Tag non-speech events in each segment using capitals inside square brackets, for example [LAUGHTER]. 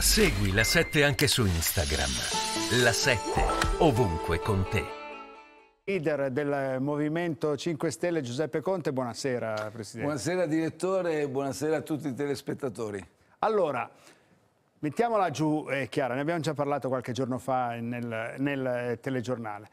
Segui la 7 anche su Instagram. La 7 ovunque con te. Leader del Movimento 5 Stelle Giuseppe Conte, buonasera Presidente. Buonasera direttore e buonasera a tutti i telespettatori. Allora, mettiamola giù eh, Chiara, ne abbiamo già parlato qualche giorno fa nel, nel eh, telegiornale.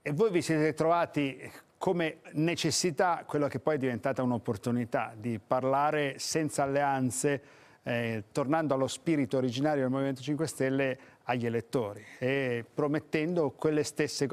E voi vi siete trovati come necessità quella che poi è diventata un'opportunità di parlare senza alleanze eh, tornando allo spirito originario del Movimento 5 Stelle agli elettori e promettendo quelle stesse,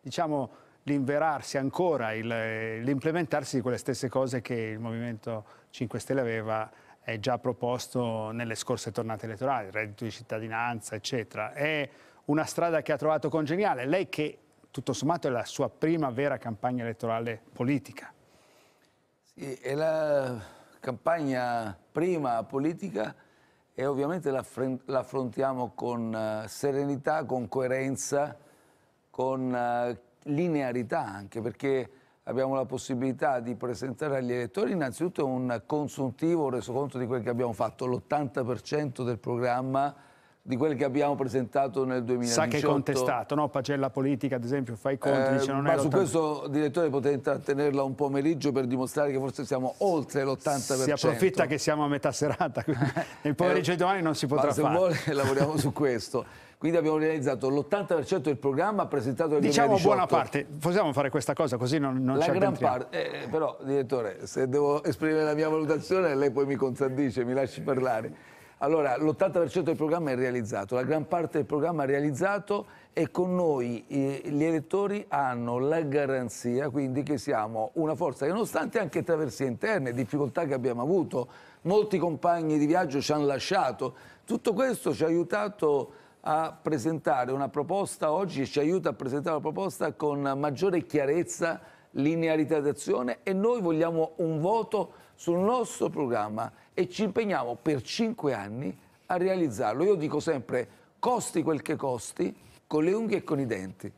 diciamo, l'inverarsi ancora, l'implementarsi di quelle stesse cose che il Movimento 5 Stelle aveva eh, già proposto nelle scorse tornate elettorali, reddito di cittadinanza, eccetera. È una strada che ha trovato congeniale. Lei che tutto sommato è la sua prima vera campagna elettorale politica. Sì, è la campagna prima politica e ovviamente l'affrontiamo con eh, serenità, con coerenza, con eh, linearità anche, perché abbiamo la possibilità di presentare agli elettori innanzitutto un consuntivo, un resoconto di quel che abbiamo fatto, l'80% del programma di quel che abbiamo presentato nel 2018. Sa che è contestato, no? Pagella politica, ad esempio, fa i conti, eh, dice non eh, ma è Ma su questo, direttore, potete intrattenerla un pomeriggio per dimostrare che forse siamo oltre l'80%. Si approfitta che siamo a metà serata, quindi il [LAUGHS] eh, pomeriggio eh, di domani non si potrà ma se se vuole [LAUGHS] lavoriamo su questo. Quindi abbiamo realizzato l'80% del programma presentato nel diciamo 2018. Diciamo buona parte, possiamo fare questa cosa così non, non la ci gran parte, eh, eh, Però, direttore, se devo esprimere la mia valutazione, lei poi mi contraddice, mi lasci parlare. Allora, l'80% del programma è realizzato, la gran parte del programma è realizzato e con noi eh, gli elettori hanno la garanzia quindi che siamo una forza che nonostante anche traversie interne, difficoltà che abbiamo avuto, molti compagni di viaggio ci hanno lasciato, tutto questo ci ha aiutato a presentare una proposta oggi, ci aiuta a presentare una proposta con maggiore chiarezza, linearità d'azione e noi vogliamo un voto sul nostro programma e ci impegniamo per cinque anni a realizzarlo. Io dico sempre, costi quel che costi, con le unghie e con i denti.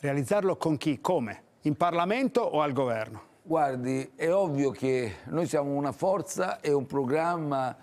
Realizzarlo con chi? Come? In Parlamento o al Governo? Guardi, è ovvio che noi siamo una forza e un programma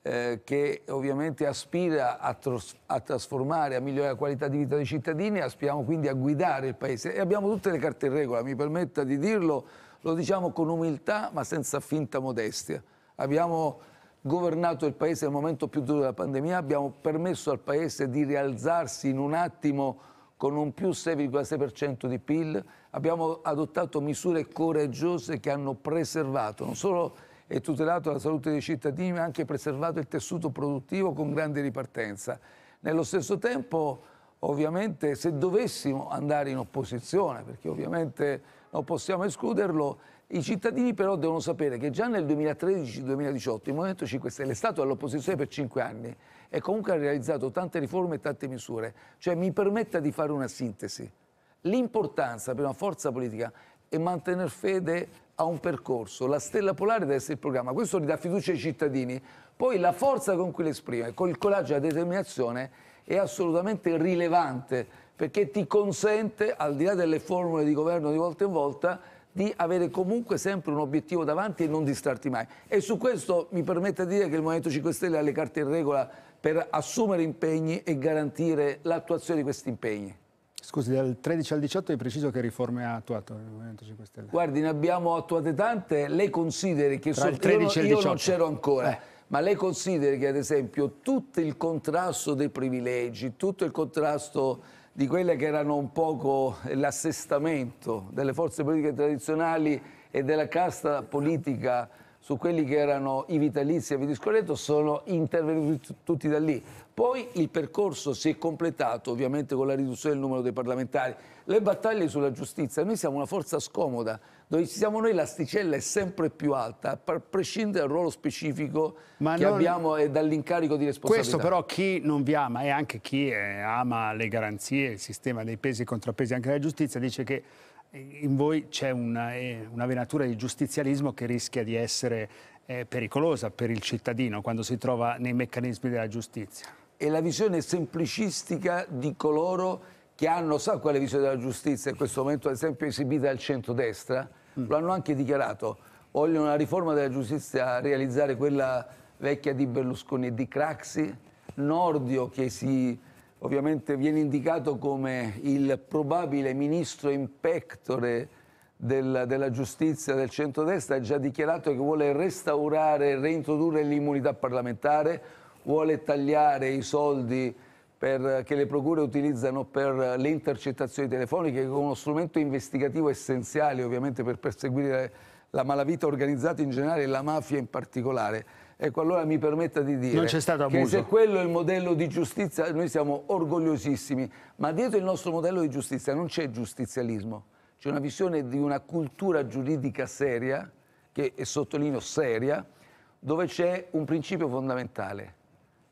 eh, che ovviamente aspira a, tros- a, trasformare, a migliorare la qualità di vita dei cittadini, aspiriamo quindi a guidare il Paese e abbiamo tutte le carte in regola, mi permetta di dirlo, lo diciamo con umiltà ma senza finta modestia abbiamo governato il Paese nel momento più duro della pandemia, abbiamo permesso al Paese di rialzarsi in un attimo con un più 6,6% di PIL, abbiamo adottato misure coraggiose che hanno preservato non solo e tutelato la salute dei cittadini, ma anche preservato il tessuto produttivo con grande ripartenza. Nello stesso tempo, ovviamente, se dovessimo andare in opposizione, perché ovviamente non possiamo escluderlo, i cittadini però devono sapere che già nel 2013-2018 il Movimento 5 Stelle è stato all'opposizione per cinque anni e comunque ha realizzato tante riforme e tante misure. Cioè mi permetta di fare una sintesi. L'importanza per una forza politica è mantenere fede a un percorso. La stella polare deve essere il programma. Questo gli dà fiducia ai cittadini. Poi la forza con cui l'esprime, con il coraggio e la determinazione, è assolutamente rilevante perché ti consente, al di là delle formule di governo di volta in volta, di avere comunque sempre un obiettivo davanti e non distrarti mai. E su questo mi permette di dire che il Movimento 5 Stelle ha le carte in regola per assumere impegni e garantire l'attuazione di questi impegni. Scusi, dal 13 al 18 è preciso che riforme ha attuato il Movimento 5 Stelle? Guardi, ne abbiamo attuate tante, lei consideri che Tra so, il 13 e il 18. io non c'ero ancora. Eh. Ma lei consideri che ad esempio tutto il contrasto dei privilegi, tutto il contrasto di quelle che erano un poco l'assestamento delle forze politiche tradizionali e della casta politica su quelli che erano i vitalizi e via discorrendo sono intervenuti tutti da lì. Poi il percorso si è completato ovviamente con la riduzione del numero dei parlamentari, le battaglie sulla giustizia, noi siamo una forza scomoda, dove ci siamo noi l'asticella è sempre più alta, a prescindere dal ruolo specifico Ma che non... abbiamo e dall'incarico di responsabilità. Questo però chi non vi ama e anche chi è, eh, ama le garanzie, il sistema dei pesi e contrappesi anche della giustizia dice che eh, in voi c'è una, eh, una, venatura di giustizialismo che rischia di essere eh, pericolosa per il cittadino quando si trova nei meccanismi della giustizia è la visione semplicistica di coloro che hanno, sa quale visione della giustizia in questo momento ad esempio esibita al centrodestra, mm. lo hanno anche dichiarato, vogliono una riforma della giustizia, realizzare quella vecchia di Berlusconi e di Craxi, Nordio che si ovviamente viene indicato come il probabile ministro in pectore del, della giustizia del centrodestra, ha già dichiarato che vuole restaurare e reintrodurre l'immunità parlamentare, vuole tagliare i soldi per, che le procure utilizzano per le intercettazioni telefoniche, che è uno strumento investigativo essenziale ovviamente per perseguire la malavita organizzata in generale e la mafia in particolare. Ecco, allora mi permetta di dire non stato che se quello è il modello di giustizia, noi siamo orgogliosissimi, ma dietro il nostro modello di giustizia non c'è giustizialismo, c'è una visione di una cultura giuridica seria, che è sottolineo seria, dove c'è un principio fondamentale,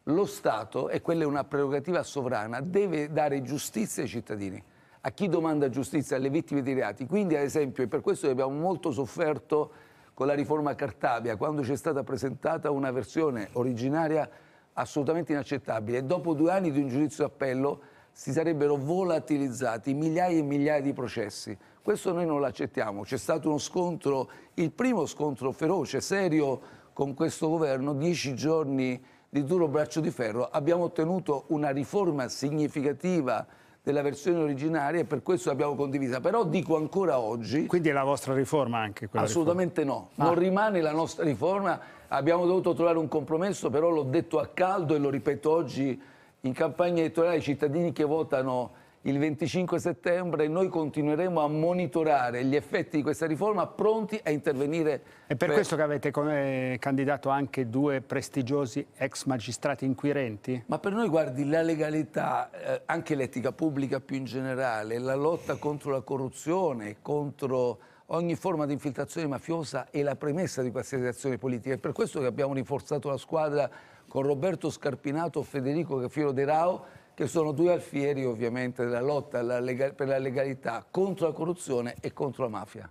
lo Stato, e quella è una prerogativa sovrana, deve dare giustizia ai cittadini, a chi domanda giustizia, alle vittime di reati. Quindi, ad esempio, e per questo abbiamo molto sofferto con la riforma Cartabia, quando ci è stata presentata una versione originaria assolutamente inaccettabile, dopo due anni di un giudizio d'appello si sarebbero volatilizzati migliaia e migliaia di processi. Questo noi non lo accettiamo. C'è stato uno scontro, il primo scontro feroce, serio, con questo governo, dieci giorni di duro braccio di ferro, abbiamo ottenuto una riforma significativa della versione originaria e per questo l'abbiamo condivisa. Però dico ancora oggi... Quindi è la vostra riforma anche quella? Assolutamente riforma. no, ah. non rimane la nostra riforma, abbiamo dovuto trovare un compromesso, però l'ho detto a caldo e lo ripeto oggi in campagna elettorale i cittadini che votano il 25 settembre noi continueremo a monitorare gli effetti di questa riforma pronti a intervenire. È per, per... questo che avete come eh, candidato anche due prestigiosi ex magistrati inquirenti? Ma per noi, guardi, la legalità, eh, anche l'etica pubblica più in generale, la lotta contro la corruzione, contro ogni forma di infiltrazione mafiosa è la premessa di qualsiasi azione politica. È per questo che abbiamo rinforzato la squadra con Roberto Scarpinato, Federico Cafiero De Rao, che sono due alfieri ovviamente della lotta per la legalità contro la corruzione e contro la mafia.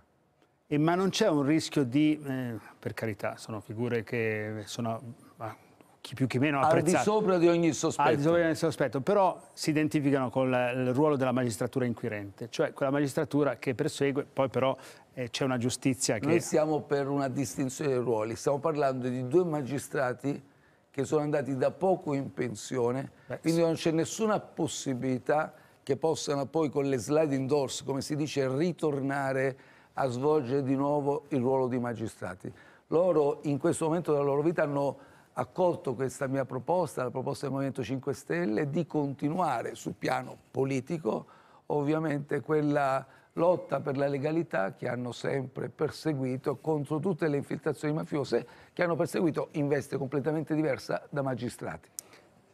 E ma non c'è un rischio di, eh, per carità, sono figure che sono ah, chi più chi meno apprezzate. Al di sopra di ogni sospetto. Al di sopra di ogni sospetto, però si identificano con il ruolo della magistratura inquirente, cioè quella magistratura che persegue, poi però eh, c'è una giustizia che... Noi siamo per una distinzione dei ruoli, stiamo parlando di due magistrati che sono andati da poco in pensione, Beh, quindi sì. non c'è nessuna possibilità che possano poi con le sliding doors, come si dice, ritornare a svolgere di nuovo il ruolo di magistrati. Loro in questo momento della loro vita hanno accolto questa mia proposta, la proposta del Movimento 5 Stelle, di continuare sul piano politico ovviamente quella lotta per la legalità che hanno sempre perseguito contro tutte le infiltrazioni mafiose che hanno perseguito in veste completamente diversa da magistrati.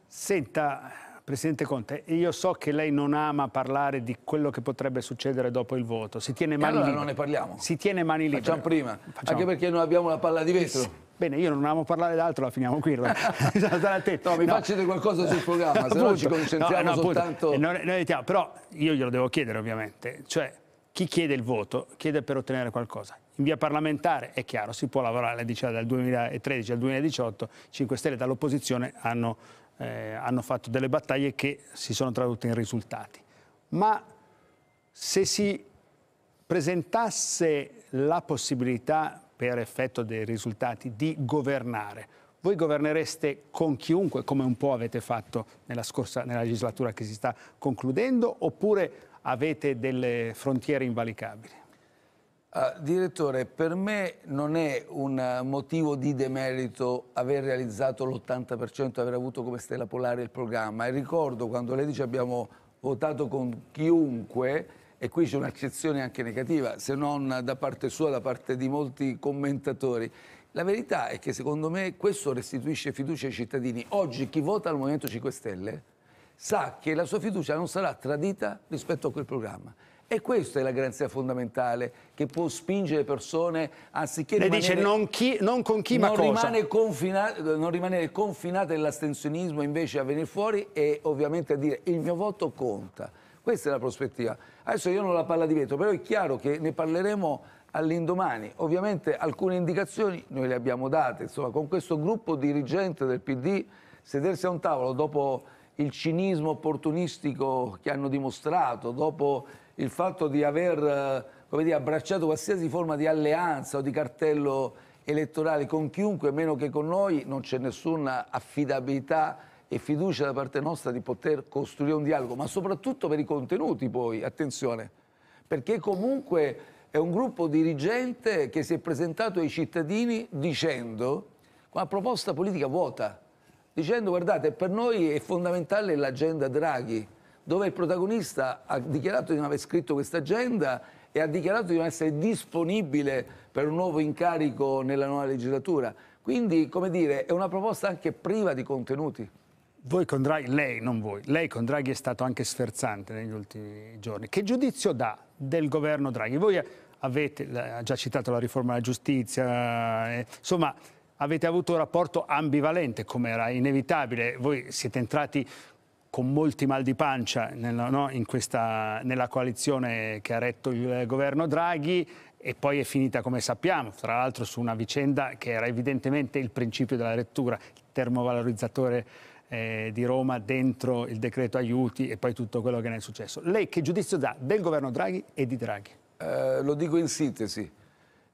Senta, Presidente Conte, io so che lei non ama parlare di quello che potrebbe succedere dopo il voto. Si tiene mani allora libere. non ne parliamo. Si tiene mani libere. Facciamo prima, Facciamo. anche perché non abbiamo la palla di vetro. Sì. Bene, io non amo parlare d'altro, la finiamo qui. Bisogna stare attenti. No, mi no. facciate qualcosa sul programma, se no ci concentriamo no, no, soltanto... Eh, non, non, però io glielo devo chiedere, ovviamente. Cioè, chi chiede il voto chiede per ottenere qualcosa. In via parlamentare è chiaro, si può lavorare, diceva dal 2013 al 2018, 5 Stelle dall'opposizione hanno, eh, hanno fatto delle battaglie che si sono tradotte in risultati. Ma se si presentasse la possibilità, per effetto dei risultati, di governare voi governereste con chiunque, come un po' avete fatto nella scorsa nella legislatura che si sta concludendo, oppure avete delle frontiere invalicabili? Uh, direttore, per me non è un motivo di demerito aver realizzato l'80%, aver avuto come stella polare il programma. E ricordo quando lei dice abbiamo votato con chiunque, e qui c'è un'accezione anche negativa, se non da parte sua, da parte di molti commentatori. La verità è che secondo me questo restituisce fiducia ai cittadini. Oggi chi vota al Movimento 5 Stelle sa che la sua fiducia non sarà tradita rispetto a quel programma. E questa è la garanzia fondamentale che può spingere persone anziché Le rimanere, dice non, chi, non con chi non ma rimane confina, non rimanere confinate nell'astensionismo invece a venire fuori e ovviamente a dire il mio voto conta. Questa è la prospettiva. Adesso io non la parla di vetro, però è chiaro che ne parleremo all'indomani. Ovviamente alcune indicazioni noi le abbiamo date, insomma con questo gruppo dirigente del PD sedersi a un tavolo dopo il cinismo opportunistico che hanno dimostrato, dopo il fatto di aver eh, dire, abbracciato qualsiasi forma di alleanza o di cartello elettorale con chiunque, meno che con noi, non c'è nessuna affidabilità e fiducia da parte nostra di poter costruire un dialogo, ma soprattutto per i contenuti poi, attenzione, perché comunque è un gruppo dirigente che si è presentato ai cittadini dicendo, con una proposta politica vuota, dicendo guardate per noi è fondamentale l'agenda Draghi, dove il protagonista ha dichiarato di non aver scritto questa agenda e ha dichiarato di non essere disponibile per un nuovo incarico nella nuova legislatura. Quindi, come dire, è una proposta anche priva di contenuti. Voi con Draghi, lei non voi, lei con Draghi è stato anche sferzante negli ultimi giorni. Che giudizio dà del governo Draghi? Voi avete ha già citato la riforma della giustizia, eh, insomma avete avuto un rapporto ambivalente come era inevitabile, voi siete entrati con molti mal di pancia nella, no, questa, nella coalizione che ha retto il governo Draghi e poi è finita come sappiamo, tra l'altro su una vicenda che era evidentemente il principio della rettura, il termovalorizzatore eh, di Roma dentro il decreto aiuti e poi tutto quello che ne è successo. Lei che giudizio dà del governo Draghi e di Draghi? Eh, lo dico in sintesi,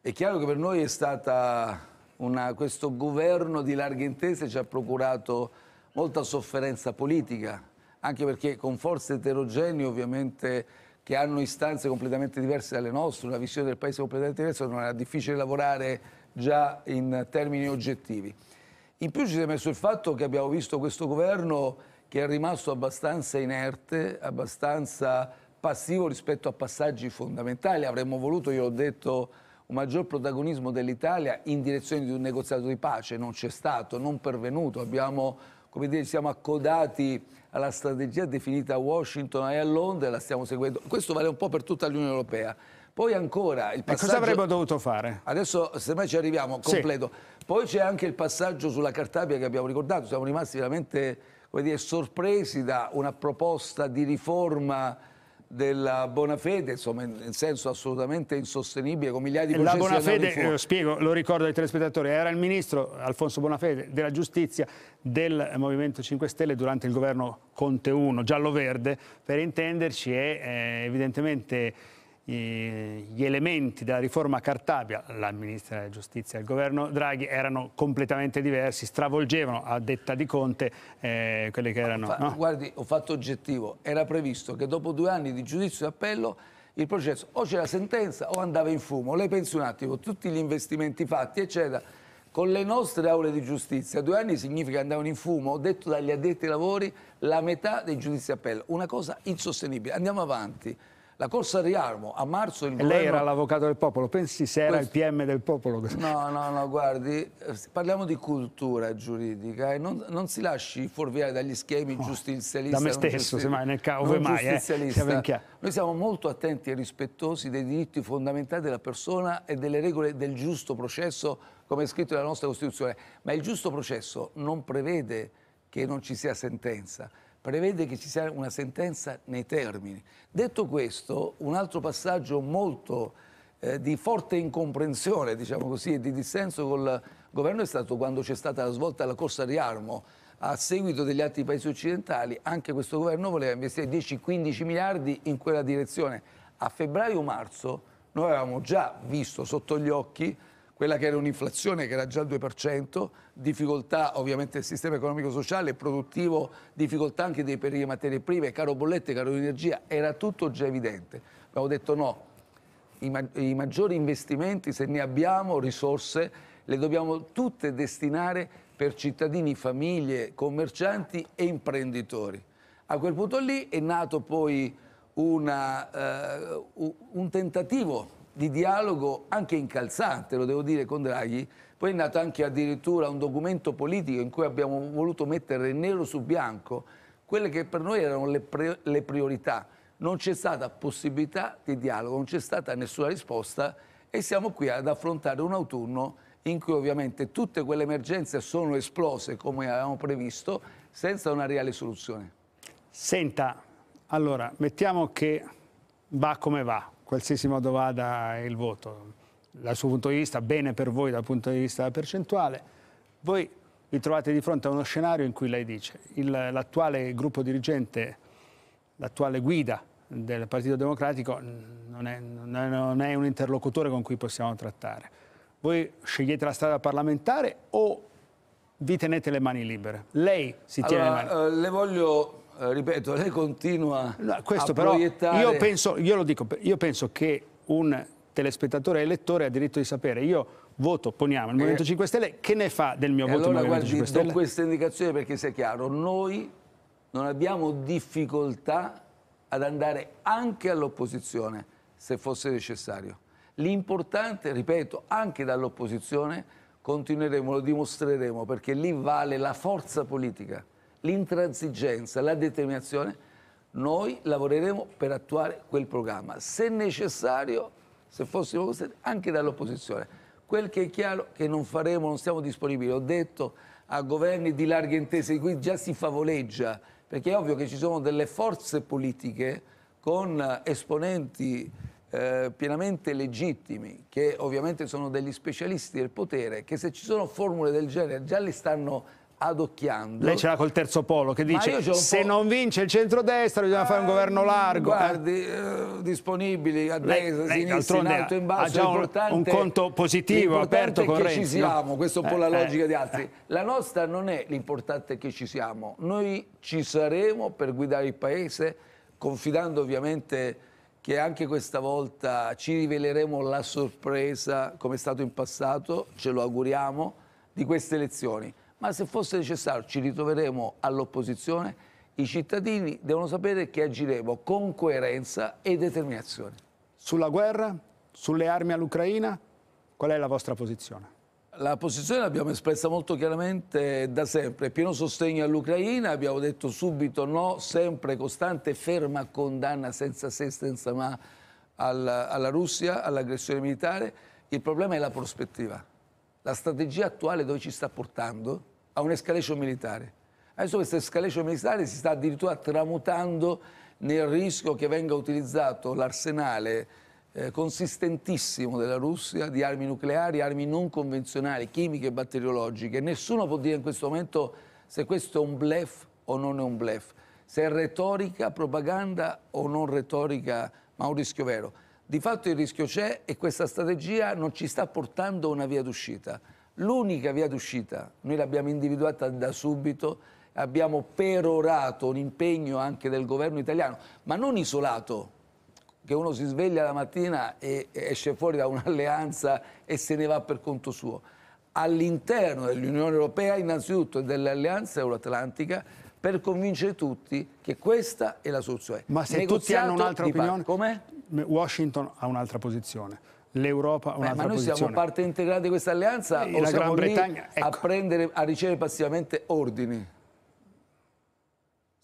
è chiaro che per noi è stata una, questo governo di larghe intese ci ha procurato molta sofferenza politica, anche perché con forze eterogenee ovviamente che hanno istanze completamente diverse dalle nostre, una visione del paese completamente diversa, non era difficile lavorare già in termini oggettivi. In più ci si è messo il fatto che abbiamo visto questo governo che è rimasto abbastanza inerte, abbastanza passivo rispetto a passaggi fondamentali. Avremmo voluto, io ho detto, un maggior protagonismo dell'Italia in direzione di un negoziato di pace, non c'è stato, non pervenuto. Abbiamo, come dire, siamo accodati alla strategia definita a Washington e a Londra e la stiamo seguendo. Questo vale un po' per tutta l'Unione Europea. Poi ancora il passaggio... E cosa avremmo dovuto fare? Adesso semmai ci arriviamo, completo. Sì. Poi c'è anche il passaggio sulla Cartabia che abbiamo ricordato, siamo rimasti veramente dire, sorpresi da una proposta di riforma della buona fede, insomma, in senso assolutamente insostenibile, con migliaia di processi La buona fede, lo eh, spiego, lo ricordo ai telespettatori, era il ministro Alfonso Bonafede della Giustizia del Movimento 5 Stelle durante il governo Conte 1, giallo-verde, per intenderci, e eh, evidentemente gli elementi della riforma Cartabia, la ministra della giustizia e il governo Draghi, erano completamente diversi, stravolgevano a detta di Conte eh, quelle che erano... Fa, no? Guardi, ho fatto oggettivo, era previsto che dopo due anni di giudizio e appello il processo o c'era sentenza o andava in fumo. Lei pensi un attimo, tutti gli investimenti fatti, eccetera, con le nostre aule di giustizia, due anni significa andavano in fumo, ho detto dagli addetti ai lavori, la metà dei giudizi e appello. Una cosa insostenibile. Andiamo avanti. La corsa al riarmo a marzo il governo... Lei era l'avvocato del popolo, pensi se era Questo... il PM del popolo? No, no, no, guardi, eh, parliamo di cultura giuridica e non, non si lasci fuorviare dagli schemi oh, giustizialisti. Da me stesso, semmai, nel caso, ove mai, eh, Noi siamo molto attenti e rispettosi dei diritti fondamentali della persona e delle regole del giusto processo, come è scritto nella nostra Costituzione, ma il giusto processo non prevede che non ci sia sentenza prevede che ci sia una sentenza nei termini. Detto questo, un altro passaggio molto eh, di forte incomprensione, diciamo così, e di dissenso col governo è stato quando c'è stata la svolta alla corsa riarmo. A seguito degli altri paesi occidentali, anche questo governo voleva investire 10-15 miliardi in quella direzione. A febbraio-marzo noi avevamo già visto sotto gli occhi quella che era un'inflazione che era già al 2%, difficoltà ovviamente del sistema economico-sociale e produttivo, difficoltà anche dei per le materie prime, caro bollette, caro energia, era tutto già evidente. Abbiamo detto no, i, ma i maggiori investimenti, se ne abbiamo risorse, le dobbiamo tutte destinare per cittadini, famiglie, commercianti e imprenditori. A quel punto lì è nato poi una, uh, un tentativo di dialogo anche incalzante, lo devo dire, con Draghi. Poi è nato anche addirittura un documento politico in cui abbiamo voluto mettere nero su bianco quelle che per noi erano le, le priorità. Non c'è stata possibilità di dialogo, non c'è stata nessuna risposta e siamo qui ad affrontare un autunno in cui ovviamente tutte quelle emergenze sono esplose come avevamo previsto senza una reale soluzione. Senta, allora mettiamo che va come va, qualsiasi modo vada il voto. Dal suo punto di vista, bene per voi dal punto di vista percentuale. Voi vi trovate di fronte a uno scenario in cui lei dice l'attuale gruppo dirigente, l'attuale guida del Partito Democratico non è, non, è, non è, un interlocutore con cui possiamo trattare. Voi scegliete la strada parlamentare o vi tenete le mani libere? Lei si tiene allora, le mani. Eh, le voglio eh, ripeto, lei continua no, questo a però, proiettare... Io, penso, io lo dico, io penso che un telespettatore elettore ha diritto di sapere, io voto, poniamo, il eh, Movimento eh, 5 Stelle, che ne fa del mio voto allora, il Movimento guardi, 5 Stelle? Do questa indicazione perché sia chiaro, noi non abbiamo difficoltà ad andare anche all'opposizione se fosse necessario. L'importante, ripeto, anche dall'opposizione continueremo, lo dimostreremo perché lì vale la forza politica l'intransigenza, la determinazione, noi lavoreremo per attuare quel programma, se necessario, se fossimo costretti, anche dall'opposizione. Quel che è chiaro che non faremo, non siamo disponibili. Ho detto a governi di larghe intese, di cui già si favoleggia, perché è ovvio che ci sono delle forze politiche con eh, esponenti eh, pienamente legittimi, che ovviamente sono degli specialisti del potere, che se ci sono formule del genere già le stanno adocchiando. Lei ce l'ha col terzo polo che dice se non vince il centrodestra bisogna eh, fare un ah, governo largo. Eh. Guardi, eh, disponibili a destra, lei, a sinistra, in alto, in basso. Ha già un, un conto positivo aperto con Renzi. che ci siamo, questa è un po' la eh, eh. logica di [LAUGHS] altri. La nostra non è l'importante che ci siamo, noi ci saremo per guidare il Paese confidando ovviamente che anche questa volta ci riveleremo la sorpresa, come è stato in passato, ce lo auguriamo, di queste elezioni ma se fosse necessario ci ritroveremo all'opposizione, i cittadini devono sapere che agiremo con coerenza e determinazione. Sulla guerra, sulle armi all'Ucraina, qual è la vostra posizione? La posizione l'abbiamo espressa molto chiaramente da sempre, pieno sostegno all'Ucraina, abbiamo detto subito no, sempre costante, ferma condanna senza se, senza ma alla, alla Russia, all'aggressione militare. Il problema è la prospettiva. La strategia attuale dove ci sta portando a un'escalation militare. Adesso questa escalation militare si sta addirittura tramutando nel rischio che venga utilizzato l'arsenale eh, consistentissimo della Russia di armi nucleari, armi non convenzionali, chimiche e batteriologiche. Nessuno può dire in questo momento se questo è un blef o non è un blef, se è retorica, propaganda o non retorica, ma un rischio vero. Di fatto il rischio c'è e questa strategia non ci sta portando a una via d'uscita L'unica via d'uscita, noi l'abbiamo individuata da subito, abbiamo perorato un impegno anche del governo italiano, ma non isolato, che uno si sveglia la mattina e esce fuori da un'alleanza e se ne va per conto suo. All'interno dell'Unione Europea, innanzitutto, e dell'Alleanza Euroatlantica, per convincere tutti che questa è la soluzione. Ma se Negoziato tutti hanno un'altra opinione, Washington ha un'altra posizione l'Europa ha un'altra Beh, Ma noi posizione. siamo parte integrante di questa alleanza e eh, o la siamo Gran Bretagna, ecco. a, prendere, a ricevere passivamente ordini?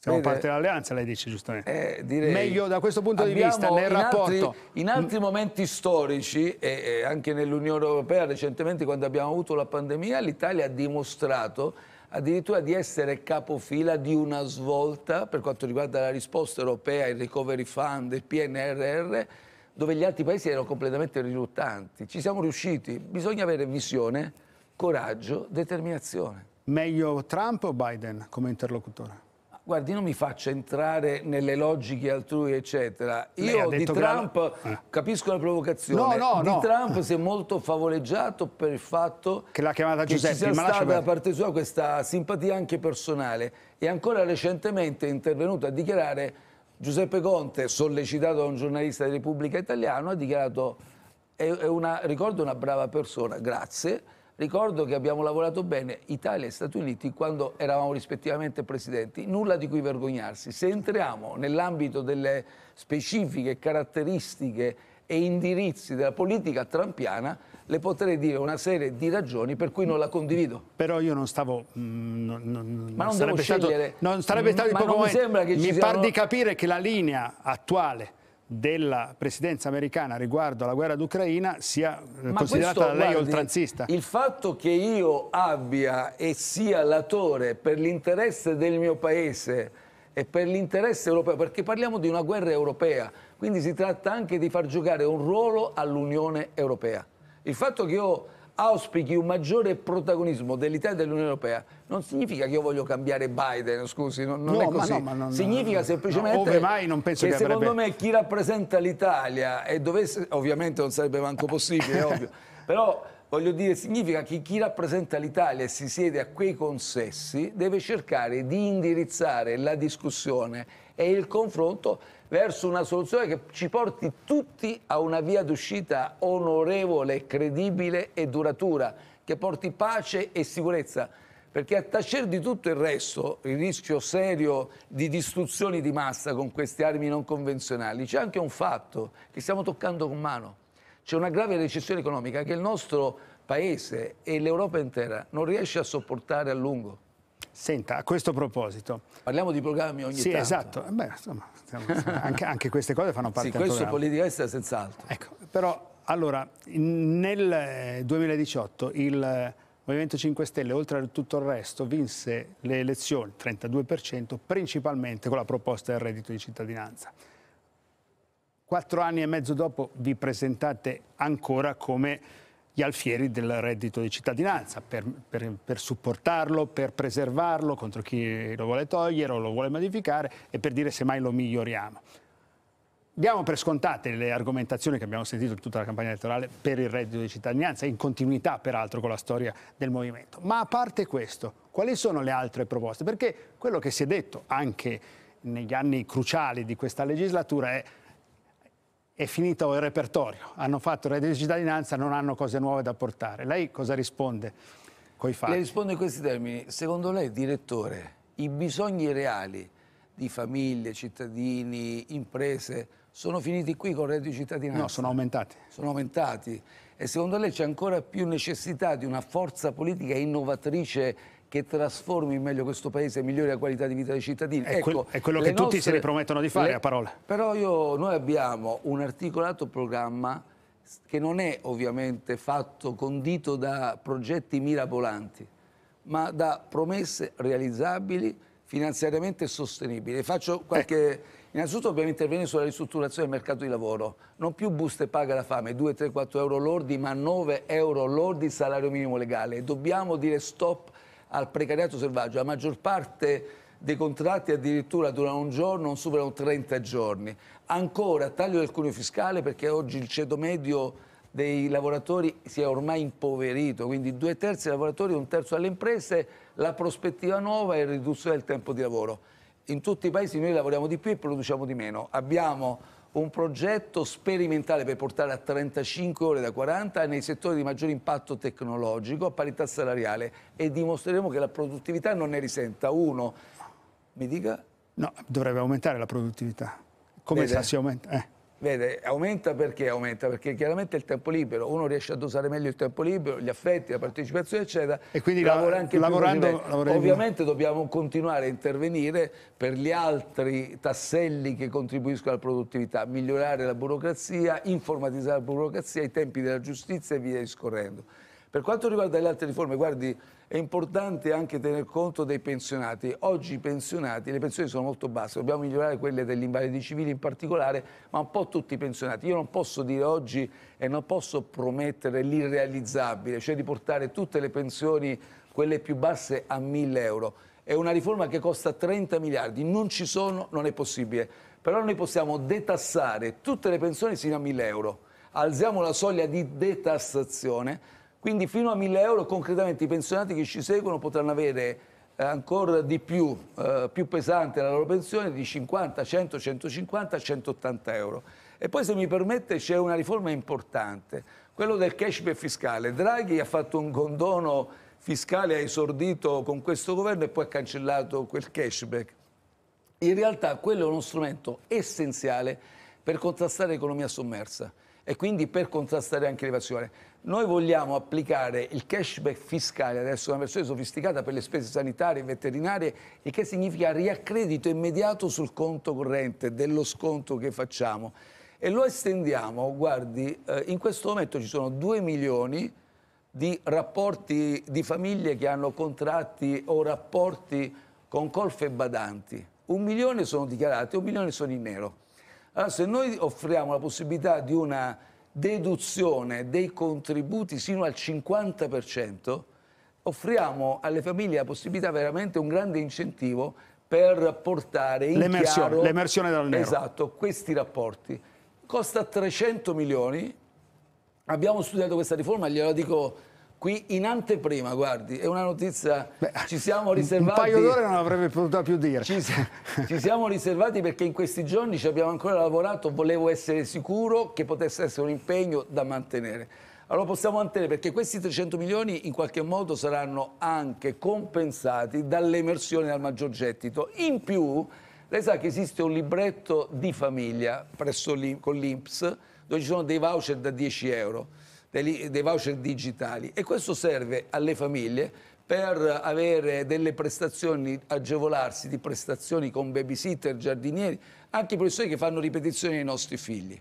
Siamo Vede, parte dell'alleanza, lei dice giustamente. Eh, direi, Meglio da questo punto di vista, nel in rapporto... Altri, in altri momenti storici, e, e anche nell'Unione Europea recentemente, quando abbiamo avuto la pandemia, l'Italia ha dimostrato addirittura di essere capofila di una svolta per quanto riguarda la risposta europea, il recovery fund, il PNRR, dove gli altri paesi erano completamente riluttanti. Ci siamo riusciti, bisogna avere visione, coraggio, determinazione. Meglio Trump o Biden come interlocutore? Guardi, non mi faccio entrare nelle logiche altrui, eccetera. Io di Trump la... Eh. capisco la provocazione. No, no, di no. Trump si è molto favoleggiato per il fatto che, l'ha chiamata Giuseppe, ci sia stata da parte sua questa simpatia anche personale. E ancora recentemente è intervenuto a dichiarare Giuseppe Conte, sollecitato da un giornalista di Repubblica Italiano, ha dichiarato è, è una, ricordo una brava persona, grazie, ricordo che abbiamo lavorato bene Italia e Stati Uniti quando eravamo rispettivamente presidenti, nulla di cui vergognarsi. Se entriamo nell'ambito delle specifiche caratteristiche e indirizzi della politica trampiana, le potrei dire una serie di ragioni per cui non la condivido. Però io non stavo... Mm, non, ma non sarebbe stato, non sarebbe mm, stato di poco non momento. Mi, sembra siano... di capire che la linea attuale della presidenza americana riguardo alla guerra d'Ucraina sia eh, Ma considerata questo, da lei guardi, oltranzista? Il fatto che io abbia e sia l'attore per l'interesse del mio paese e per l'interesse europeo, perché parliamo di una guerra europea, quindi si tratta anche di far giocare un ruolo all'Unione Europea. Il fatto che io auspichi un maggiore protagonismo dell'Italia e dell'Unione Europea non significa che io voglio cambiare Biden, scusi, non, non no, è così. Ma no, ma no, significa semplicemente no, che, che secondo me chi rappresenta l'Italia e dovesse, ovviamente non sarebbe manco possibile, ovvio, [LAUGHS] però voglio dire, significa che chi rappresenta l'Italia e si siede a quei consessi deve cercare di indirizzare la discussione e il confronto verso una soluzione che ci porti tutti a una via d'uscita onorevole, credibile e duratura, che porti pace e sicurezza. Perché a tacere di tutto il resto, il rischio serio di distruzioni di massa con queste armi non convenzionali, c'è anche un fatto che stiamo toccando con mano. C'è una grave recessione economica che il nostro paese e l'Europa intera non riesce a sopportare a lungo. Senta, a questo proposito... Parliamo di programmi ogni sì, tanto. Sì, esatto. Beh, insomma, anche, anche, queste cose fanno parte sì, del questo programma. politica estera senz'altro. Ecco, però, allora, nel 2018 eh, il eh, Movimento 5 Stelle, oltre a tutto il resto, vinse le elezioni, 32%, principalmente con la proposta del reddito di cittadinanza. Quattro anni e mezzo dopo vi presentate ancora come gli alfieri del reddito di cittadinanza per, per, per, supportarlo, per preservarlo contro chi lo vuole togliere o lo vuole modificare e per dire semmai lo miglioriamo. Diamo per scontate le argomentazioni che abbiamo sentito in tutta la campagna elettorale per il reddito di cittadinanza, in continuità peraltro con la storia del movimento. Ma a parte questo, quali sono le altre proposte? Perché quello che si è detto anche negli anni cruciali di questa legislatura è è finito il repertorio, hanno fatto il reddito di cittadinanza, non hanno cose nuove da portare. Lei cosa risponde coi fatti? Le rispondo in questi termini. Secondo lei, direttore, i bisogni reali di famiglie, cittadini, imprese sono finiti qui con il reddito di cittadinanza? No, sono aumentati. Sono aumentati. E secondo lei c'è ancora più necessità di una forza politica innovatrice che trasformi meglio questo paese e migliori la qualità di vita dei cittadini. È, ecco, è quello che nostre... tutti si ripromettono di fare le... a parole. Però io, noi abbiamo un articolato programma che non è ovviamente fatto condito da progetti mirabolanti, ma da promesse realizzabili, finanziariamente sostenibili. Faccio qualche... Ecco. Innanzitutto dobbiamo intervenire sulla ristrutturazione del mercato di lavoro. Non più buste paga la fame, 2, 3, 4 euro lordi, ma 9 euro lordi salario minimo legale. Dobbiamo dire stop al precariato selvaggio. La maggior parte dei contratti addirittura durano un giorno, non superano 30 giorni. Ancora taglio del cuneo fiscale perché oggi il ceto medio dei lavoratori si è ormai impoverito, quindi due terzi dei lavoratori e un terzo alle imprese, la prospettiva nuova è riduzione del tempo di lavoro. In tutti i paesi noi lavoriamo di più e produciamo di meno. Abbiamo un progetto sperimentale per portare a 35 ore da 40 nei settori di maggior impatto tecnologico a parità salariale e dimostreremo che la produttività non ne risenta. Uno, mi dica... No, dovrebbe aumentare la produttività. Come Vede? sa si aumenta? Eh. Vede, aumenta perché aumenta? Perché chiaramente il tempo libero, uno riesce ad usare meglio il tempo libero, gli affetti, la partecipazione, eccetera. E quindi lavora anche lavorando, lavorando. Ovviamente dobbiamo continuare a intervenire per gli altri tasselli che contribuiscono alla produttività, migliorare la burocrazia, informatizzare la burocrazia, i tempi della giustizia e via discorrendo. Per quanto riguarda le altre riforme, guardi, è importante anche tener conto dei pensionati. Oggi i pensionati, le pensioni sono molto basse, dobbiamo migliorare quelle degli invalidi civili in particolare, ma un po' tutti i pensionati. Io non posso dire oggi e non posso promettere l'irrealizzabile, cioè di portare tutte le pensioni, quelle più basse, a 1000 euro. È una riforma che costa 30 miliardi, non ci sono, non è possibile. Però noi possiamo detassare tutte le pensioni fino a 1000 euro. Alziamo la soglia di detassazione quindi fino a 1000 euro concretamente i pensionati che ci seguono potranno avere eh, ancora di più, eh, più pesante la loro pensione di 50, 100, 150, 180 euro. E poi se mi permette c'è una riforma importante, quello del cashback fiscale. Draghi ha fatto un condono fiscale, ha esordito con questo governo e poi ha cancellato quel cashback. In realtà quello è uno strumento essenziale per contrastare l'economia sommersa e quindi per contrastare anche l'evasione. Noi vogliamo applicare il cashback fiscale, adesso una versione sofisticata per le spese sanitarie e veterinarie, il che significa riaccredito immediato sul conto corrente dello sconto che facciamo. E lo estendiamo, guardi, eh, in questo momento ci sono 2 milioni di rapporti di famiglie che hanno contratti o rapporti con colfe badanti. Un milione sono dichiarati, un milione sono in nero allora, se noi offriamo la possibilità di una deduzione dei contributi sino al 50%, offriamo alle famiglie la possibilità veramente un grande incentivo per portare in l'emersione, chiaro... L'emersione dal nero. Esatto, questi rapporti. Costa 300 milioni. Abbiamo studiato questa riforma, glielo dico qui in anteprima, guardi, è una notizia, Beh, ci siamo riservati... Un paio d'ore non avrebbe potuto più dirci. Ci, [LAUGHS] ci, siamo riservati perché in questi giorni ci abbiamo ancora lavorato, volevo essere sicuro che potesse essere un impegno da mantenere. Allora possiamo mantenere perché questi 300 milioni in qualche modo saranno anche compensati dall'emersione dal maggior gettito. In più, lei sa che esiste un libretto di famiglia presso con l'INPS dove ci sono dei voucher da 10 euro dei, dei voucher digitali e questo serve alle famiglie per avere delle prestazioni, agevolarsi di prestazioni con babysitter, giardinieri, anche i professori che fanno ripetizioni ai nostri figli.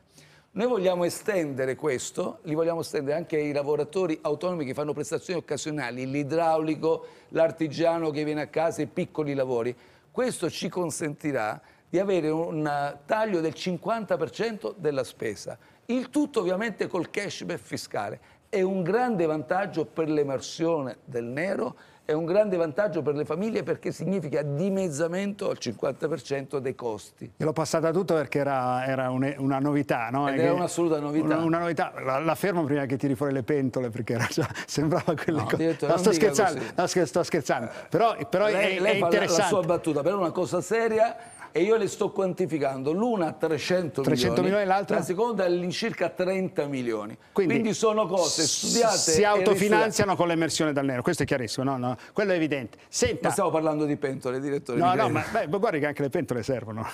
Noi vogliamo estendere questo, li vogliamo estendere anche ai lavoratori autonomi che fanno prestazioni occasionali, l'idraulico, l'artigiano che viene a casa, e piccoli lavori. Questo ci consentirà di avere un eh, taglio del 50% della spesa. Il tutto ovviamente col cashback fiscale. È un grande vantaggio per l'emersione del nero, è un grande vantaggio per le famiglie perché significa dimezzamento al 50% dei costi. L'ho passata tutto perché era, era un, una novità, no? Ed era un'assoluta novità. Una, una novità, la, la, fermo prima che tiri fuori le pentole perché era già, [LAUGHS] sembrava quelle no, cose. Direttore, la sto scherzando, la sto scherzando. Però, però lei, è, lei è interessante. la sua battuta, però è una cosa seria e io le sto quantificando l'una a 300, 300 milioni, milioni la seconda all'incirca 30 milioni. Quindi, Quindi sono cose studiate. Si autofinanziano con l'emersione dal nero, questo è chiarissimo, no, no, quello è evidente. Senta, ma stavo parlando di pentole, direttore. No, no, ma beh, guardi che anche le pentole servono.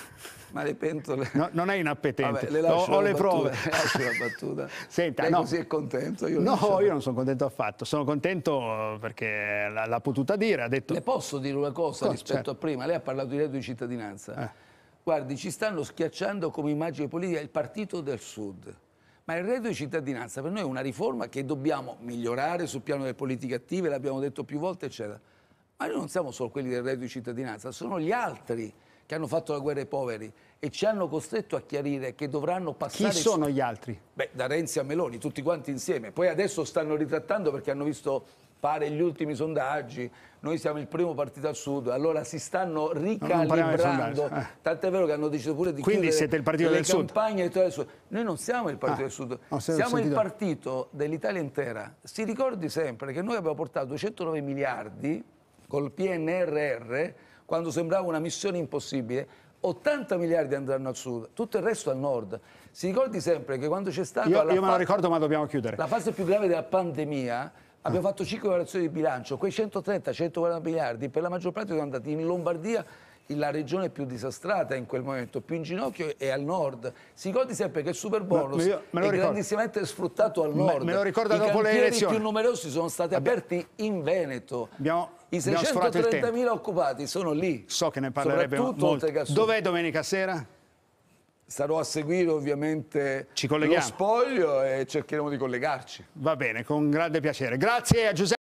Ma le pentole... No, non è inappetente, Vabbè, le lascio ho, ho le prove. Le lascio la battuta. [LAUGHS] Senta, Lei no. così è contento? Io no, io non sono contento affatto, sono contento perché l'ha potuta dire, ha detto... Le posso dire una cosa oh, rispetto certo. a prima? Lei ha parlato di reddito di cittadinanza. Eh. Guardi, ci stanno schiacciando come immagine politica il partito del Sud. Ma il reddito di cittadinanza per noi è una riforma che dobbiamo migliorare sul piano delle politiche attive, l'abbiamo detto più volte, eccetera. Ma noi non siamo solo quelli del reddito di cittadinanza, sono gli altri che hanno fatto la guerra ai poveri e ci hanno costretto a chiarire che dovranno passare... Chi sono gli altri? Beh, da Renzi a Meloni, tutti quanti insieme. Poi adesso stanno ritrattando perché hanno visto fare gli ultimi sondaggi, noi siamo il primo partito al sud, allora si stanno ricalibrando, eh. tant'è vero che hanno deciso pure di Quindi siete il partito le del campagne sud. del sud. Noi non siamo il partito ah, del sud, siamo il partito dell'Italia intera. Si ricordi sempre che noi abbiamo portato 209 miliardi col PNRR, quando sembrava una missione impossibile, 80 miliardi andranno al sud, tutto il resto al nord. Si ricordi sempre che quando c'è stata... Io, io me lo ricordo ma dobbiamo chiudere. La fase più grave della pandemia Abbiamo fatto 5 variazioni di bilancio, quei 130-140 miliardi per la maggior parte sono andati in Lombardia la regione più disastrata in quel momento, più in ginocchio e al nord. Si ricordi sempre che il super bonus me, io, è ricordo. grandissimamente sfruttato al nord. Me, me lo ricorda dopo le elezioni. I più numerosi sono stati Abbiamo... aperti in Veneto. Abbiamo... I 630.000 occupati sono lì. So che ne parlerebbe molto. Dov'è domenica sera? Starò a seguire ovviamente lo spoglio e cercheremo di collegarci. Va bene, con grande piacere. Grazie a Giuseppe.